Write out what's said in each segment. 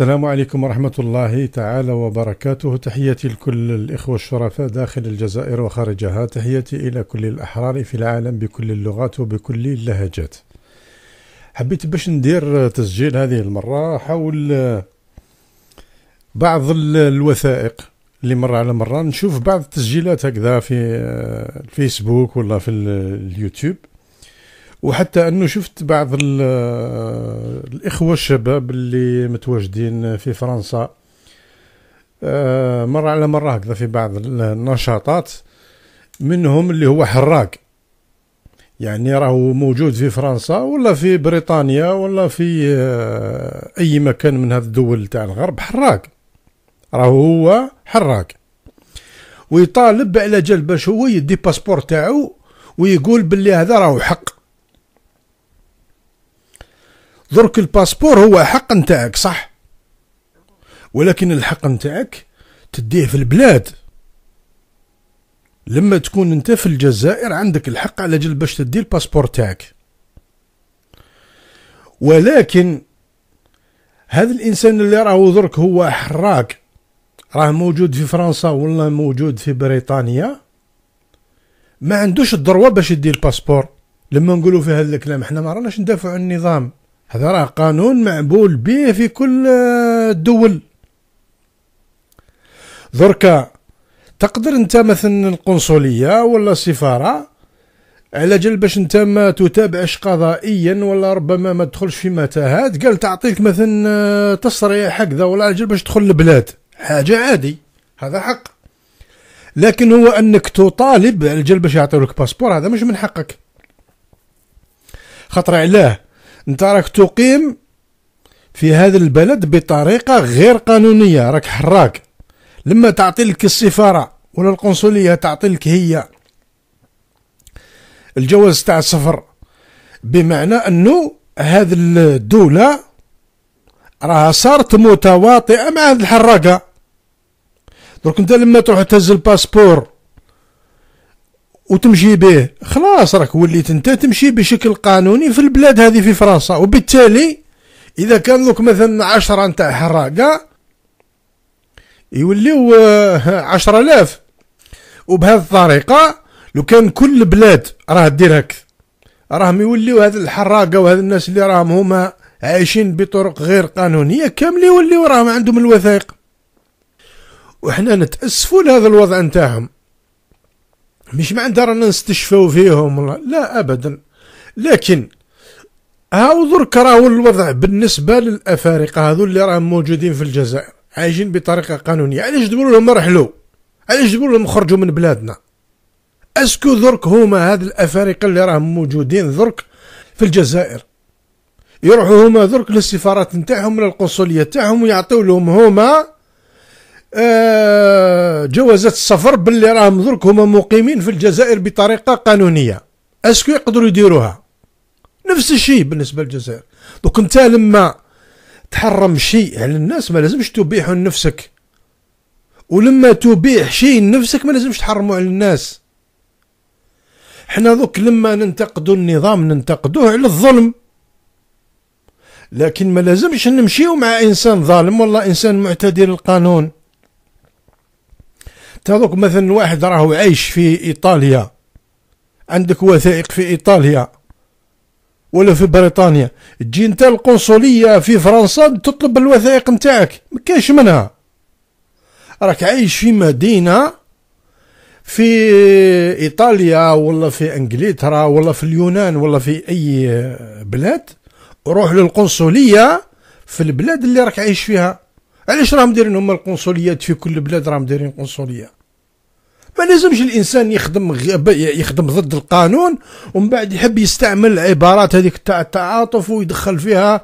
السلام عليكم ورحمة الله تعالى وبركاته تحياتي لكل الإخوة الشرفاء داخل الجزائر وخارجها تحياتي إلى كل الأحرار في العالم بكل اللغات وبكل اللهجات حبيت باش ندير تسجيل هذه المرة حول بعض الوثائق اللي مرة على مرة نشوف بعض التسجيلات هكذا في الفيسبوك ولا في اليوتيوب وحتى انه شفت بعض الاخوه الشباب اللي متواجدين في فرنسا آه، مره على مره هكذا في بعض النشاطات منهم اللي هو حراق يعني راهو موجود في فرنسا ولا في بريطانيا ولا في آه، اي مكان من هذه الدول تاع الغرب حراق راهو هو حراق ويطالب على جال باش هو يدي باسبور تاعو ويقول باللي هذا راهو حق درك الباسبور هو حق نتاعك صح ولكن الحق نتاعك تديه في البلاد لما تكون انت في الجزائر عندك الحق على جل باش تدي الباسبور تاعك ولكن هذا الانسان اللي راهو درك هو حراك راه موجود في فرنسا ولا موجود في بريطانيا ما عندوش الدروه باش يدي الباسبور لما نقولوا في هذا الكلام احنا ما راناش ندافعوا عن النظام هذا راه قانون معبول به في كل الدول دركا تقدر انت مثلا القنصليه ولا السفاره على جل باش انت ما تتابعش قضائيا ولا ربما ما تدخلش في متاهات قال تعطيك مثلا آه، تصريح هكذا ولا على جل باش تدخل البلاد حاجه عادي هذا حق لكن هو انك تطالب على جل باش يعطيولك باسبور هذا مش من حقك خطر علاه انت راك تقيم في هذا البلد بطريقه غير قانونيه راك حراك لما تعطي لك السفاره ولا القنصليه تعطي لك هي الجواز تاع السفر بمعنى انه هذه الدوله راها صارت متواطئه مع هذه الحراقه درك انت لما تروح تهز الباسبور وتمشي به خلاص راك وليت انت تمشي بشكل قانوني في البلاد هذه في فرنسا وبالتالي اذا كان لك مثلا عشرة نتاع حراقه يوليو آه، عشرة الاف وبهذه الطريقه لو كان كل بلاد راه دير راهم يوليو هذه الحراقه وهذا الناس اللي راهم هما عايشين بطرق غير قانونيه كامل يوليو راهم عندهم الوثائق وحنا نتاسفوا لهذا الوضع نتاعهم مش معناتها رانا نستشفاو فيهم ولا لا ابدا لكن هاو درك راهو الوضع بالنسبه للافارقه هذو اللي راهم موجودين في الجزائر عايشين بطريقه قانونيه علاش تقول لهم رحلوا علاش تقول لهم خرجوا من بلادنا اسكو درك هما هاد الافارقه اللي راهم موجودين درك في الجزائر يروحوا هما درك للسفارات نتاعهم للقنصليه تاعهم ويعطيو لهم هما آه، جوازات السفر باللي راهم درك هما مقيمين في الجزائر بطريقه قانونيه اسكو يقدروا يديروها نفس الشيء بالنسبه للجزائر دوك انت لما تحرم شيء على الناس ما لازمش تبيحه لنفسك ولما تبيح شيء لنفسك ما لازمش تحرمه على الناس حنا دوك لما ننتقدوا النظام ننتقدوه على الظلم لكن ما لازمش نمشيو مع انسان ظالم ولا انسان معتدي للقانون تذوق مثلا واحد راهو عايش في ايطاليا عندك وثائق في ايطاليا ولا في بريطانيا تجي انت القنصليه في فرنسا تطلب الوثائق نتاعك ما كاينش منها راك عايش في مدينه في ايطاليا ولا في انجلترا ولا في اليونان ولا في اي بلاد روح للقنصليه في البلاد اللي راك عايش فيها علاش راهم دايرين هما القنصليات في كل بلاد راهم دايرين قنصليه ما لازمش الانسان يخدم يخدم ضد القانون ومن بعد يحب يستعمل العبارات هذيك تاع التعاطف ويدخل فيها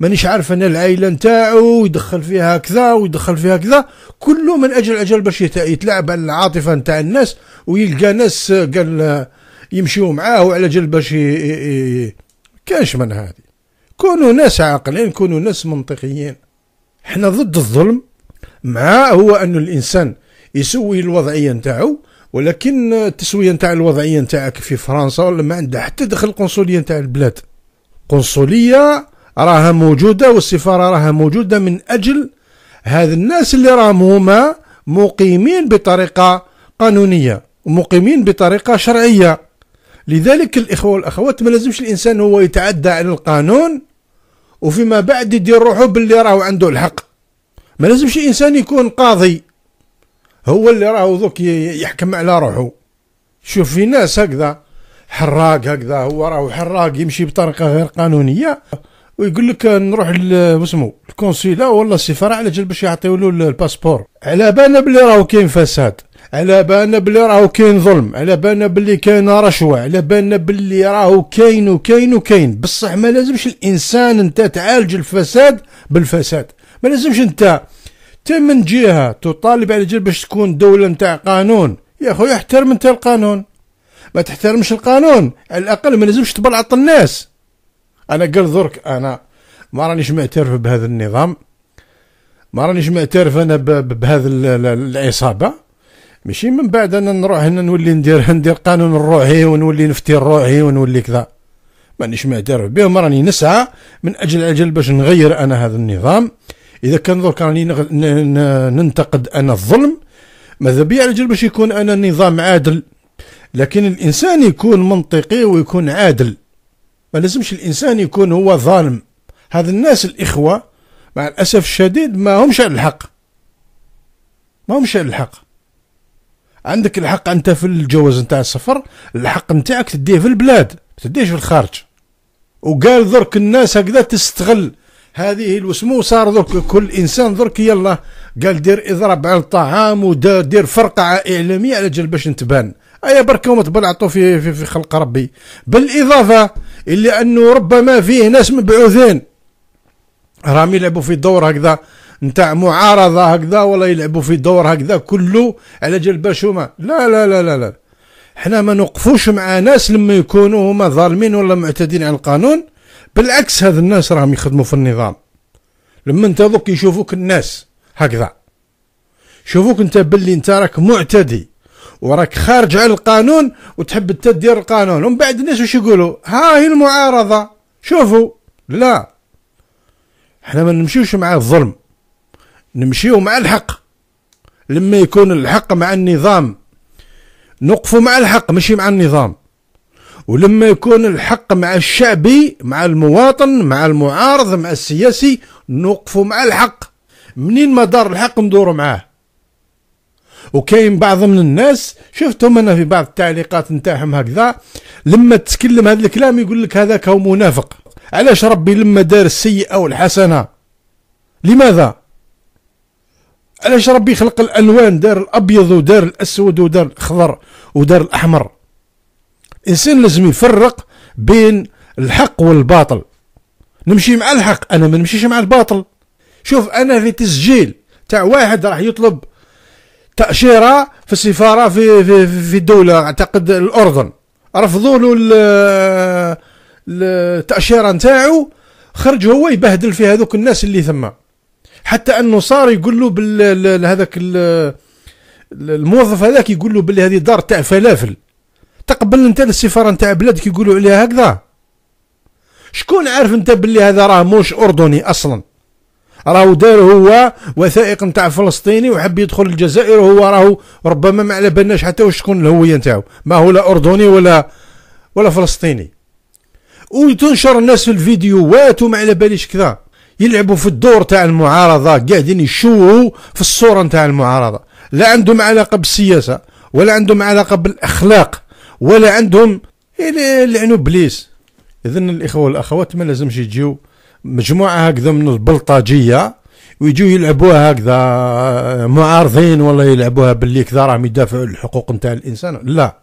مانيش عارف انا العائله نتاعو ويدخل فيها كذا ويدخل فيها كذا كله من اجل اجل باش يتلاعب على العاطفه نتاع الناس ويلقى ناس قال يمشيو معاه وعلى جل باش كاش من هذه كونوا ناس عاقلين كونوا ناس منطقيين احنا ضد الظلم مع هو أن الإنسان يسوي الوضعيه نتاعو ولكن التسويه نتاع الوضعيه نتاعك في فرنسا ولا ما عندها حتى دخل القنصليه نتاع البلاد قنصليه راها موجوده والسفاره راها موجوده من اجل هذا الناس اللي راهم هما مقيمين بطريقه قانونيه ومقيمين بطريقه شرعيه لذلك الاخوه والاخوات ما لازمش الانسان هو يتعدى على القانون وفيما بعد يدير روحه باللي راهو عنده الحق ما لازمش الانسان يكون قاضي هو اللي راهو دوك يحكم على روحه شوف في ناس هكذا حراق هكذا هو راهو حراق يمشي بطريقه غير قانونيه ويقول لك نروح لسمو الكونسيلا ولا السفاره على جال باش يعطيو له الباسبور على بالنا بلي راهو كاين فساد على بالنا بلي راهو كاين ظلم على بالنا بلي كاين رشوه على بالنا بلي راهو كاين وكاين وكاين بصح ما لازمش الانسان انت تعالج الفساد بالفساد ما لازمش انت حتى من جهه تطالب على جل باش تكون دوله نتاع قانون يا خويا احترم انت القانون ما تحترمش القانون على الاقل ما لازمش تبلعط الناس انا قال درك انا ما رانيش معترف بهذا النظام ما رانيش معترف انا بهذا العصابه ماشي من بعد انا نروح هنا نولي ندير ندير قانون روحي ونولي نفتي روحي ونولي كذا مانيش معترف بهم راني نسعى من اجل اجل باش نغير انا هذا النظام اذا كان درك راني ننتقد انا الظلم ماذا بيا على جال باش يكون انا نظام عادل لكن الانسان يكون منطقي ويكون عادل ما لازمش الانسان يكون هو ظالم هذا الناس الاخوه مع الاسف الشديد ما همش على الحق ما همش على الحق عندك الحق انت في الجواز نتاع السفر الحق نتاعك تديه في البلاد ما تديهش في الخارج وقال درك الناس هكذا تستغل هذه الوسمو صار درك كل انسان درك يلا قال دير اضرب على الطعام ودير دير فرقعه اعلاميه على جال باش نتبان ايا برك وما تبلعطوا في, في, في خلق ربي بالاضافه الى انه ربما فيه ناس مبعوثين راهم يلعبوا في دور هكذا نتاع معارضه هكذا ولا يلعبوا في دور هكذا كله على جال باش هما لا لا لا لا, لا. حنا ما نوقفوش مع ناس لما يكونوا هما ظالمين ولا معتدين على القانون بالعكس هذا الناس راهم يخدموا في النظام لما انت دوك يشوفوك الناس هكذا شوفوك انت باللي انت راك معتدي وراك خارج على القانون وتحب انت دير القانون ومن بعد الناس واش يقولوا ها هي المعارضه شوفوا لا احنا ما نمشيوش مع الظلم نمشيو مع الحق لما يكون الحق مع النظام نقفوا مع الحق مشي مع النظام ولما يكون الحق مع الشعبي مع المواطن مع المعارض مع السياسي نوقفوا مع الحق منين ما دار الحق ندوروا معاه وكاين بعض من الناس شفتهم انا في بعض التعليقات نتاعهم هكذا لما تتكلم هذا الكلام يقول لك هذاك هو منافق علاش ربي لما دار السيئه والحسنه لماذا علاش ربي خلق الالوان دار الابيض ودار الاسود ودار الاخضر ودار الاحمر الانسان لازم يفرق بين الحق والباطل نمشي مع الحق انا ما نمشيش مع الباطل شوف انا في تسجيل تاع واحد راح يطلب تاشيره في السفاره في في في الدوله اعتقد الاردن رفضوا له التاشيره نتاعو خرج هو يبهدل في هذوك الناس اللي ثما حتى انه صار يقول له هذاك الموظف هذاك يقول له بلي هذه دار تاع فلافل تقبل انت السفاره نتاع بلادك يقولوا عليها هكذا شكون عارف انت باللي هذا راه موش اردني اصلا راهو دار هو وثائق نتاع فلسطيني وحب يدخل الجزائر وهو راهو ربما ما على بالناش حتى شكون الهويه نتاعو ما هو لا اردني ولا ولا فلسطيني وتنشر الناس في الفيديوهات وما على باليش كذا يلعبوا في الدور تاع المعارضه قاعدين يشوهوا في الصوره نتاع المعارضه لا عندهم علاقه بالسياسه ولا عندهم علاقه بالاخلاق ولا عندهم يلعنوا بليس اذا الاخوه والاخوات ما لازمش يجيو مجموعه هكذا من البلطجيه ويجيو يلعبوها هكذا آه، معارضين ولا يلعبوها باللي كذا راهم يدافعوا الحقوق نتاع الانسان لا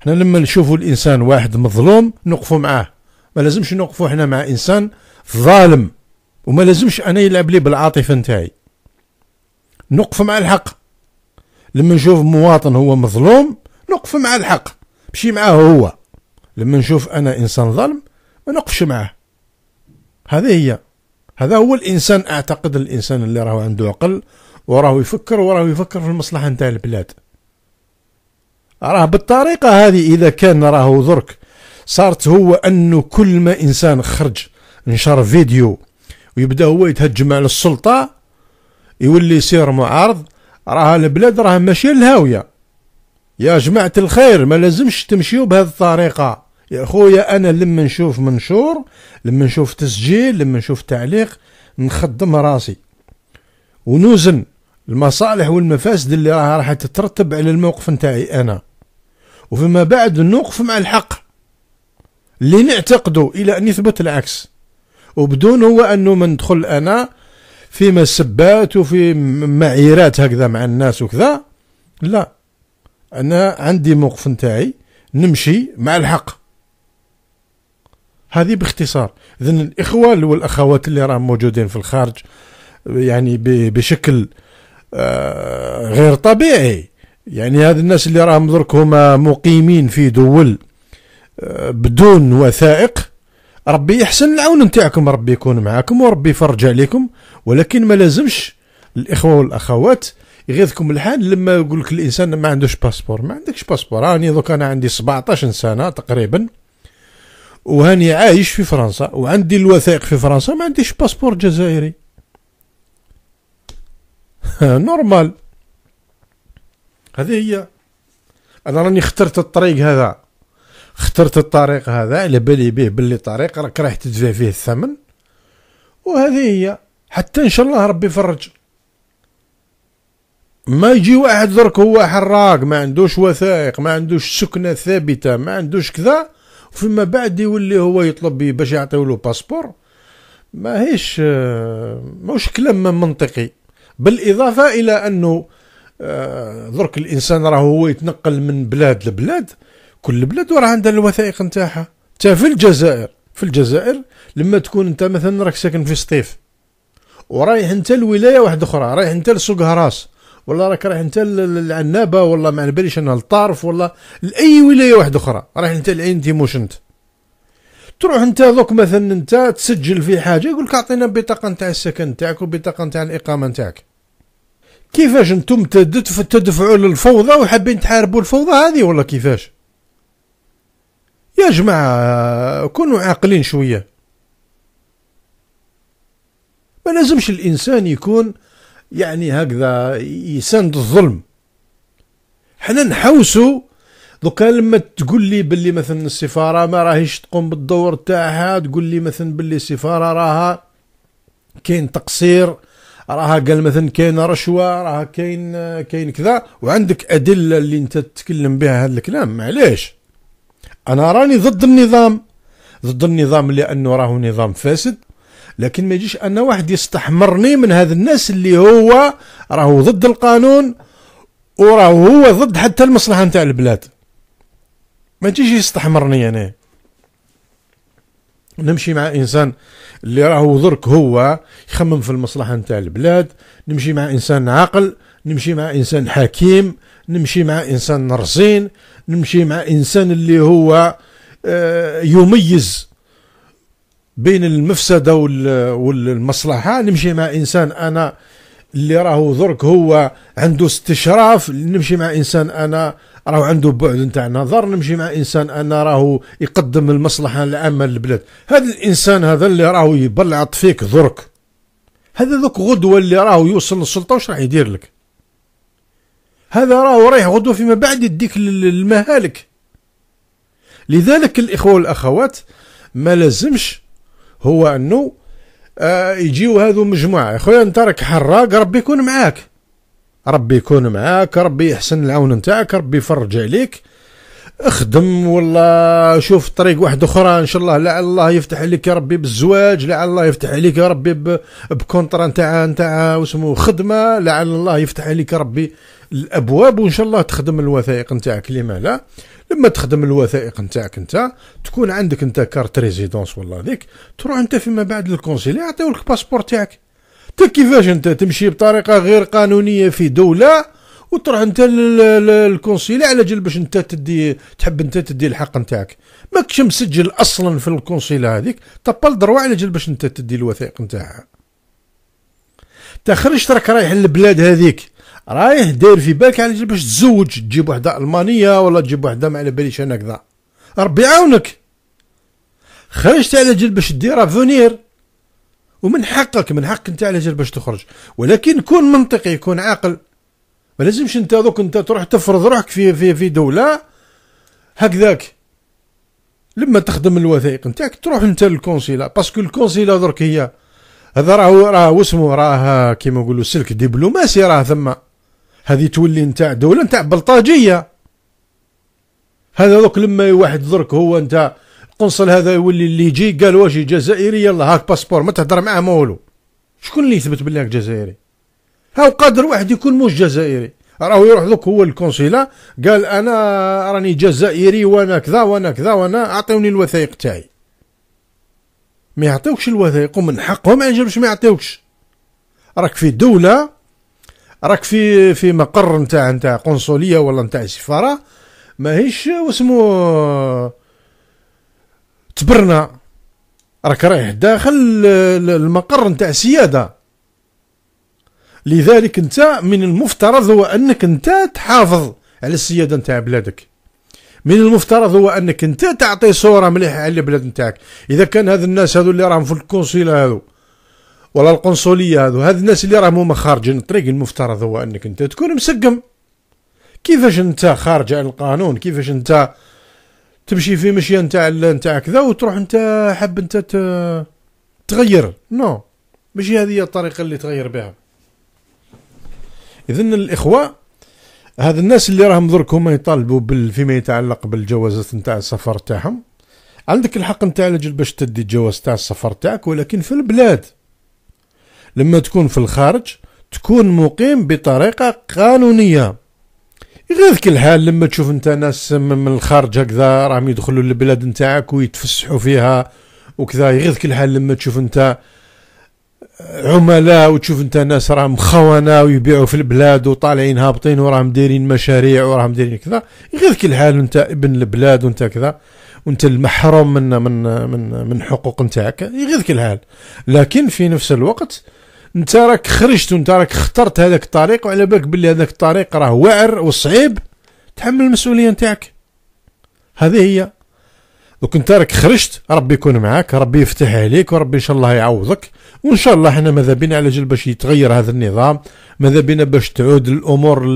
حنا لما نشوفوا الانسان واحد مظلوم نوقفوا معاه ما لازمش نوقفوا احنا مع انسان ظالم وما لازمش انا يلعب لي بالعاطفه نتاعي نوقف مع الحق لما نشوف مواطن هو مظلوم نوقف مع الحق مشي معاه هو لما نشوف انا انسان ظلم ما نقفش معاه هذه هي هذا هو الانسان اعتقد الانسان اللي راهو عنده عقل وراه يفكر وراه يفكر في المصلحه نتاع البلاد راه بالطريقه هذه اذا كان راهو درك صارت هو انه كل ما انسان خرج نشر فيديو ويبدا هو يتهجم على السلطه يولي يصير معارض راه البلاد راه ماشيه الهاويه يا جماعة الخير ما لازمش تمشيو بهذه الطريقة يا خويا أنا لما نشوف منشور لما نشوف تسجيل لما نشوف تعليق نخدم راسي ونوزن المصالح والمفاسد اللي راح, راح تترتب على الموقف نتاعي أنا وفيما بعد نوقف مع الحق اللي نعتقده إلى أن يثبت العكس وبدون هو أنه ما ندخل أنا في مسبات وفي معيرات هكذا مع الناس وكذا لا انا عندي موقف نتاعي نمشي مع الحق هذه باختصار اذا الاخوه والاخوات اللي راهم موجودين في الخارج يعني بشكل آه، غير طبيعي يعني هذ الناس اللي راهم درك هما مقيمين في دول آه، بدون وثائق ربي يحسن العون نتاعكم ربي يكون معاكم وربي يفرج عليكم ولكن ما لازمش الاخوه والاخوات يغيظكم الحال لما يقول لك الانسان ما عندوش باسبور ما عندكش باسبور راني آه، دوك انا عندي 17 سنه تقريبا وهاني عايش في فرنسا وعندي الوثائق في فرنسا ما عنديش باسبور جزائري نورمال هذه هي انا راني اخترت الطريق هذا اخترت الطريق هذا على بالي به باللي طريق راك رايح تدفع فيه الثمن وهذه هي حتى ان شاء الله ربي يفرج ما يجي واحد درك هو حراق ما عندوش وثائق ما عندوش سكنه ثابته ما عندوش كذا فيما بعد يولي هو يطلب باش يعطيو له باسبور ماهيش آه، ماهوش كلام منطقي بالاضافه الى انه آه، درك الانسان راه هو يتنقل من بلاد لبلاد كل بلاد وراه عندها الوثائق نتاعها حتى في الجزائر في الجزائر لما تكون انت مثلا راك ساكن في سطيف ورايح انت لولايه واحده اخرى رايح انت لسوق هراس ولا راك رايح انت للعنابه ولا ما باليش انا للطرف ولا لاي ولايه واحده اخرى رايح انت لعين تيموش انت تروح انت دوك مثلا انت تسجل في حاجه يقول لك اعطينا البطاقه نتاع السكن نتاعك والبطاقه نتاع الاقامه نتاعك كيفاش انتم تدفعوا للفوضى وحابين تحاربوا الفوضى هذه ولا كيفاش يا جماعه كونوا عاقلين شويه ما لازمش الانسان يكون يعني هكذا يساند الظلم حنا نحوسوا دوكا لما تقول لي باللي مثلا السفاره ما راهيش تقوم بالدور تاعها تقول لي مثلا باللي السفاره راها كاين تقصير راها قال مثلا كاين رشوه راها كاين كاين كذا وعندك ادله اللي انت تتكلم بها هذا الكلام معليش انا راني ضد النظام ضد النظام لانه راهو نظام فاسد لكن ما يجيش ان واحد يستحمرني من هذا الناس اللي هو راهو ضد القانون وراهو هو ضد حتى المصلحه نتاع البلاد ما تجيش يستحمرني انا نمشي مع انسان اللي راهو ضرك هو يخمم في المصلحه نتاع البلاد نمشي مع انسان عاقل نمشي مع انسان حكيم نمشي مع انسان رصين نمشي مع انسان اللي هو آه، يميز بين المفسده والمصلحه نمشي مع انسان انا اللي راهو درك هو عنده استشراف نمشي مع انسان انا راهو عنده بعد نتاع نظر نمشي مع انسان انا راهو يقدم المصلحه العامه للبلاد هذا الانسان هذا اللي راهو يبلعط فيك درك هذا ذوك غدوه اللي راهو يوصل للسلطه واش راح يدير لك هذا راهو رايح غدوه فيما بعد يديك المهالك لذلك الاخوه والاخوات ما لازمش هو انه آه يجيو هذو مجموعه يا خويا انت راك حراق ربي يكون معاك ربي يكون معاك ربي يحسن العون نتاعك ربي يفرج عليك اخدم والله شوف طريق واحد اخرى ان شاء الله لعل الله يفتح عليك يا ربي بالزواج لعل الله يفتح عليك يا ربي بكونترا نتاع نتاع واسمو خدمه لعل الله يفتح عليك يا ربي الابواب وان شاء الله تخدم الوثائق نتاعك لما لا لما تخدم الوثائق نتاعك انت تكون عندك انت كارت ريزيدونس والله ذيك تروح انت فيما بعد للكونسيلي يعطيولك الباسبور تاعك انت كيفاش انت تمشي بطريقه غير قانونيه في دوله وتروح انت للكونسيلي على جل باش انت تدي تحب انت تدي الحق نتاعك ماكش مسجل اصلا في الكونسيلا هذيك طبل دروا على جل باش انت تدي الوثائق نتاعها تخرج راك رايح للبلاد هذيك رايح داير في بالك على جل باش تزوج تجيب وحده المانيه ولا تجيب وحده ما على باليش انا كذا ربي يعاونك خرجت على جل باش دير افونير ومن حقك من حقك انت على جل باش تخرج ولكن كون منطقي كون عاقل ما لازمش انت دوك انت تروح تفرض روحك في في في دوله هكذاك لما تخدم الوثائق نتاعك تروح انت للكونسيلا باسكو الكونسيلا درك هي هذا راه راه واسمو راه كيما نقولوا سلك دبلوماسي راه ثما هذه تولي نتاع دوله نتاع بلطاجيه هذا دوك لما واحد درك هو نتاع القنصل هذا يولي اللي يجي قال واش جزائري يلا هاك باسبور ما تهضر معاه ما والو شكون اللي يثبت بلي جزائري هاو قادر واحد يكون مش جزائري راهو يروح دوك هو الكونسيلا قال انا راني جزائري وانا كذا وانا كذا وانا اعطيوني الوثائق تاعي ما يعطيوكش الوثائق ومن حقهم ان يجبش ما يعطيوكش راك في دولة راك في في مقر نتاع نتاع قنصلية ولا نتاع سفارة ماهيش واسمو تبرنا راك رايح داخل المقر نتاع سيادة لذلك انت من المفترض هو انك انت تحافظ على السياده نتاع بلادك من المفترض هو انك انت تعطي صوره مليحه على البلاد نتاعك اذا كان هذ الناس هذو اللي راهم في الكونسيل هذو ولا القنصليه هذو هذ الناس اللي راهم هما خارجين الطريق المفترض هو انك انت تكون مسقم كيفاش انت خارج عن القانون كيفاش انت تمشي في مشيه نتاع نتاع كذا وتروح انت حب انت تغير نو no. ماشي هذه هي الطريقه اللي تغير بها اذا الاخوه هاد الناس اللي راهم درك هما يطالبوا بال فيما يتعلق بالجوازات نتاع السفر تاعهم عندك الحق نتاع لجل باش تدي الجواز تاع السفر تاعك ولكن في البلاد لما تكون في الخارج تكون مقيم بطريقة قانونية يغيظك الحال لما تشوف انت ناس من الخارج هكذا راهم يدخلوا للبلاد نتاعك ويتفسحوا فيها وكذا يغيظك الحال لما تشوف انت عملاء وتشوف انت ناس راهم خونه ويبيعوا في البلاد وطالعين هابطين وراهم دايرين مشاريع وراهم دايرين كذا يغيظك الحال انت ابن البلاد وانت كذا وانت المحروم من من من من حقوق نتاعك يغيظك الحال لكن في نفس الوقت انت راك خرجت وانت راك اخترت هذاك الطريق وعلى بالك باللي هذاك الطريق راه واعر وصعيب تحمل المسؤوليه نتاعك هذه هي دوك انت راك خرجت ربي يكون معاك ربي يفتح عليك وربي ان شاء الله يعوضك وان شاء الله احنا ماذا بينا على جل باش يتغير هذا النظام ماذا بينا باش تعود الامور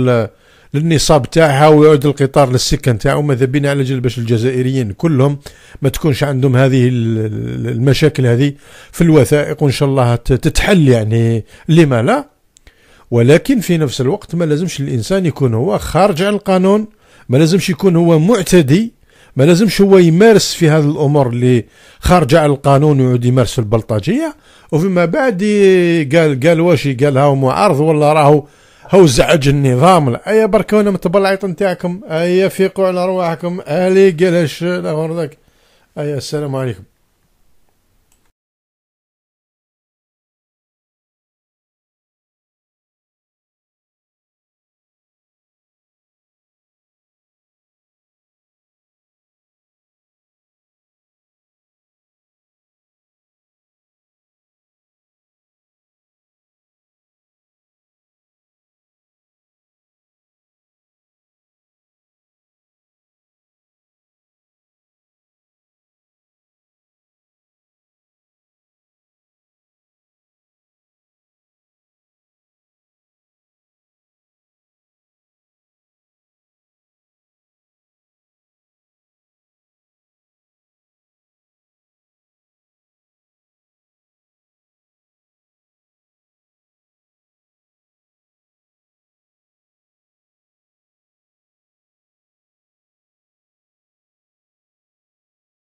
للنصاب تاعها ويعود القطار للسكه تاعو ماذا بينا على جل باش الجزائريين كلهم ما تكونش عندهم هذه المشاكل هذه في الوثائق وان شاء الله تتحل يعني لما لا ولكن في نفس الوقت ما لازمش الانسان يكون هو خارج عن القانون ما لازمش يكون هو معتدي ما لازمش هو يمارس في هذه الامور اللي خارجه على القانون ويعود يمارس البلطجيه وفيما بعد قال قال واش قال هاو معارض ولا راهو هو زعج النظام اي ايا برك انا متبلعيط نتاعكم ايا فيقوا على رواحكم الي قالش ذاك ايا السلام عليكم